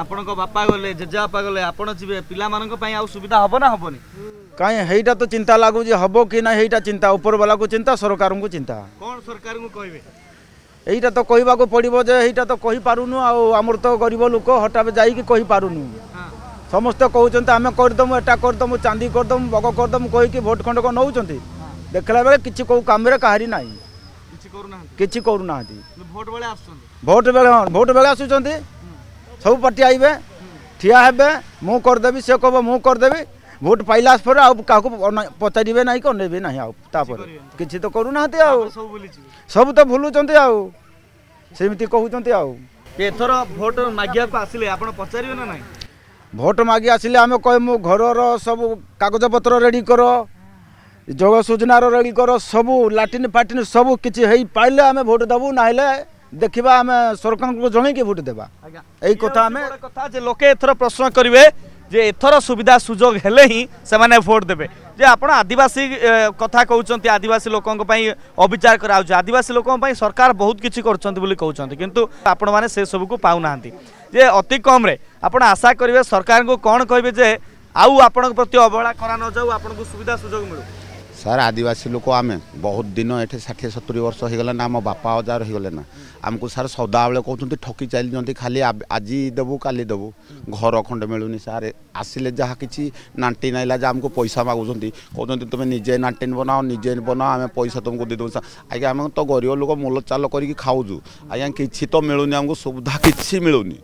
ଆପଣଙ୍କ ବାପା ଗଲେ ଜେଜେବାପା ଗଲେ ଆପଣ ଯିବେ ପିଲାମାନଙ୍କ ପାଇଁ ଆଉ ସୁବିଧା ହବ ନା ହବନି କାହିଁ ହେଇଟା ତ ଚିନ୍ତା ଲାଗୁଛି ହବ କି ନା ହେଇଟା ଚିନ୍ତା ଉପରବାଲାକୁ ଚିନ୍ତା ସରକାରଙ୍କୁ ଚିନ୍ତା କ'ଣ ସରକାରଙ୍କୁ କହିବେ ଏଇଟା ତ କହିବାକୁ ପଡ଼ିବ ଯେ ଏଇଟା ତ କହିପାରୁନୁ ଆଉ ଆମର ତ ଗରିବ ଲୋକ ହଠାତ୍ ଯାଇକି କହିପାରୁନୁ ସମସ୍ତେ କହୁଛନ୍ତି ଆମେ କରିଦେମୁ ଏଟା କରିଦେମୁ ଚାନ୍ଦି କରିଦେମୁ ବଗ କରିଦେମୁ କହିକି ଭୋଟ ଖଣ୍ଡକ ନେଉଛନ୍ତି ଦେଖିଲା ବେଳେ କିଛି କେଉଁ କାମରେ କାହାରି ନାହିଁ କିଛି କରୁନାହାନ୍ତି ଭୋଟ ବେଳେ ଆସୁଛନ୍ତି ଭୋଟ ବେଳେ ହଁ ଭୋଟ ବେଳେ ଆସୁଛନ୍ତି ସବୁ ପାର୍ଟି ଆଇବେ ଠିଆ ହେବେ ମୁଁ କରିଦେବି ସେ କହିବ ମୁଁ କରିଦେବି ଭୋଟ୍ ପାଇଲା ପରେ ଆଉ କାହାକୁ ପଚାରିବେ ନାହିଁ କି ଅନେଇବେ ନାହିଁ ଆଉ ତାପରେ କିଛି ତ କରୁନାହାନ୍ତି ଆଉ ସବୁ ତ ଭୁଲୁଛନ୍ତି ଆଉ ସେମିତି କହୁଛନ୍ତି ଆଉ ଏଥର ଭୋଟ୍ ମାଗିବାକୁ ଆସିଲେ ଆପଣ ପଚାରିବେ ନା ନାହିଁ ଭୋଟ୍ ମାଗି ଆସିଲେ ଆମେ କହିବୁ ଘରର ସବୁ କାଗଜପତ୍ର ରେଡ଼ି କର ଯୋଗ ସୂଚନାର ରେଡ଼ି କର ସବୁ ଲାଟିନ୍ ଫାଟିନ୍ ସବୁ କିଛି ହେଇପାରିଲେ ଆମେ ଭୋଟ୍ ଦେବୁ ନହେଲେ ଦେଖିବା ଆମେ ସରକାରଙ୍କୁ ଜଣେଇକି ଭୋଟ ଦେବା ଏଇ କଥା ଆମେ କଥା ଯେ ଲୋକେ ଏଥର ପ୍ରଶ୍ନ କରିବେ ଯେ ଏଥର ସୁବିଧା ସୁଯୋଗ ହେଲେ ହିଁ ସେମାନେ ଭୋଟ ଦେବେ ଯେ ଆପଣ ଆଦିବାସୀ କଥା କହୁଛନ୍ତି ଆଦିବାସୀ ଲୋକଙ୍କ ପାଇଁ ଅବିଚାର କରାଯାଉଛି ଆଦିବାସୀ ଲୋକଙ୍କ ପାଇଁ ସରକାର ବହୁତ କିଛି କରୁଛନ୍ତି ବୋଲି କହୁଛନ୍ତି କିନ୍ତୁ ଆପଣମାନେ ସେସବୁକୁ ପାଉନାହାନ୍ତି ଯେ ଅତି କମ୍ରେ ଆପଣ ଆଶା କରିବେ ସରକାରଙ୍କୁ କ'ଣ କହିବେ ଯେ ଆଉ ଆପଣଙ୍କ ପ୍ରତି ଅବହେଳା କରାନଯାଉ ଆପଣଙ୍କୁ ସୁବିଧା ସୁଯୋଗ ମିଳୁ ସାର୍ ଆଦିବାସୀ ଲୋକ ଆମେ ବହୁତ ଦିନ ଏଠି ଷାଠିଏ ସତୁରି ବର୍ଷ ହେଇଗଲାନା ଆମ ବାପା ଅଜା ରହିଗଲେନା ଆମକୁ ସାର୍ ସଦାବେଳେ କହୁଛନ୍ତି ଠକି ଚାଲିଛନ୍ତି ଖାଲି ଆଜି ଦେବୁ କାଲି ଦେବୁ ଘର ଖଣ୍ଡେ ମିଳୁନି ସାର୍ ଆସିଲେ ଯାହା କିଛି ନାଣ୍ଟିନ୍ ଆଇଲା ଯେ ଆମକୁ ପଇସା ମାଗୁଛନ୍ତି କହୁଛନ୍ତି ତୁମେ ନିଜେ ନାଣ୍ଟିନ୍ ବନାଅ ନିଜେ ବନାଅ ଆମେ ପଇସା ତୁମକୁ ଦେଇଦେବୁ ସାର୍ ଆଜ୍ଞା ଆମେ ତ ଗରିବ ଲୋକ ମୂଲଚାଲ କରିକି ଖାଉଛୁ ଆଜ୍ଞା କିଛି ତ ମିଳୁନି ଆମକୁ ସୁବିଧା କିଛି ମିଳୁନି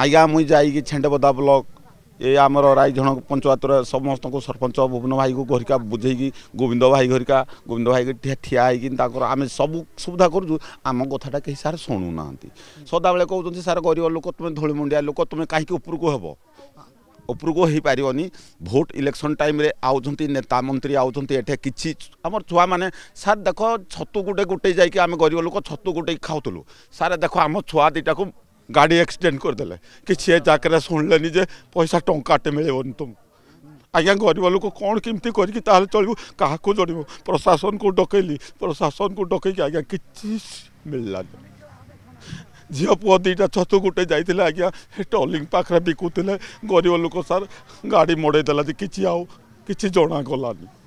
ଆଜ୍ଞା ମୁଇଁ ଯାଇକି ଛେଣ୍ଡବଦା ବ୍ଲକ୍ ଏ ଆମର ରାଇ ଜଣ ପଞ୍ଚାୟତର ସମସ୍ତଙ୍କୁ ସରପଞ୍ଚ ଭୁବନ ଭାଇକୁ ଘରିକା ବୁଝେଇକି ଗୋବିନ୍ଦ ଭାଇ ଘରିକା ଗୋବିନ୍ଦ ଭାଇ ଠିଆ ହେଇକି ତାଙ୍କର ଆମେ ସବୁ ସୁବିଧା କରୁଛୁ ଆମ କଥାଟା କେହି ସାର୍ ଶୁଣୁନାହାନ୍ତି ସଦାବେଳେ କହୁଛନ୍ତି ସାର୍ ଗରିବ ଲୋକ ତୁମେ ଧୂଳିମୁଣ୍ଡିଆ ଲୋକ ତୁମେ କାହିଁକି ଉପରକୁ ହେବ ଉପରକୁ ହୋଇପାରିବନି ଭୋଟ୍ ଇଲେକ୍ସନ୍ ଟାଇମ୍ରେ ଆଉଛନ୍ତି ନେତା ମନ୍ତ୍ରୀ ଆଉଛନ୍ତି ଏଠି କିଛି ଆମର ଛୁଆମାନେ ସାର୍ ଦେଖ ଛତୁ ଗୋଟେ ଗୋଟେ ଯାଇକି ଆମେ ଗରିବ ଲୋକ ଛତୁ ଗୋଟେ ଖାଉଥିଲୁ ସାର୍ ଦେଖ ଆମ ଛୁଆ ଦୁଇଟାକୁ गाड़ी एक्सीडेंट करदे कि सी जगह शुणिलेनि पैसा टाटे मिले तुम आज्ञा गरीब लोक कौन कमी कर चलू क्या जोड़ प्रशासन को डकैली प्रशासन को डक आज्ञा कि मिललानि झील पु दुटा छतु गोटे जाइए आज्ञा टलिंग पाखे बिकुते गरीब लोक सार गाड़ी मड़ेदेला कि आ कि जनागलानी